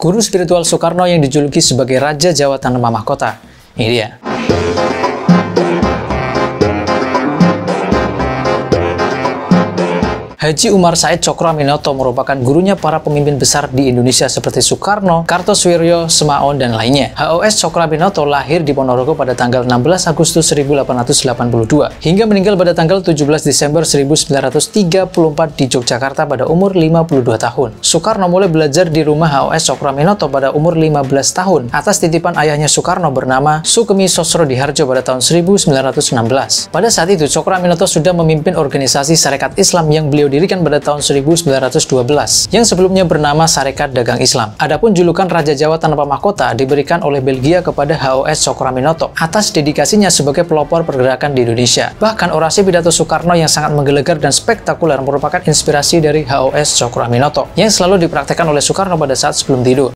guru spiritual Soekarno yang dijuluki sebagai Raja Jawa Tanpa Mahkota. Ini dia. Haji Umar Said Cokro Aminoto merupakan gurunya para pemimpin besar di Indonesia seperti Soekarno, Kartosuwiryo, Semaon, dan lainnya. HOS Cokro Aminoto lahir di Ponorogo pada tanggal 16 Agustus 1882 hingga meninggal pada tanggal 17 Desember 1934 di Yogyakarta pada umur 52 tahun. Soekarno mulai belajar di rumah HOS Cokro Aminoto pada umur 15 tahun atas titipan ayahnya Soekarno bernama Sukemi Sosro Diharjo pada tahun 1916. Pada saat itu, Cokro Aminoto sudah memimpin organisasi Serikat Islam yang beliau didirikan pada tahun 1912 yang sebelumnya bernama Sarekat Dagang Islam. Adapun julukan Raja Jawa tanpa mahkota diberikan oleh Belgia kepada HOS Cokroaminoto atas dedikasinya sebagai pelopor pergerakan di Indonesia. Bahkan orasi pidato Soekarno yang sangat menggelegar dan spektakuler merupakan inspirasi dari HOS Cokroaminoto yang selalu dipraktekkan oleh Soekarno pada saat sebelum tidur.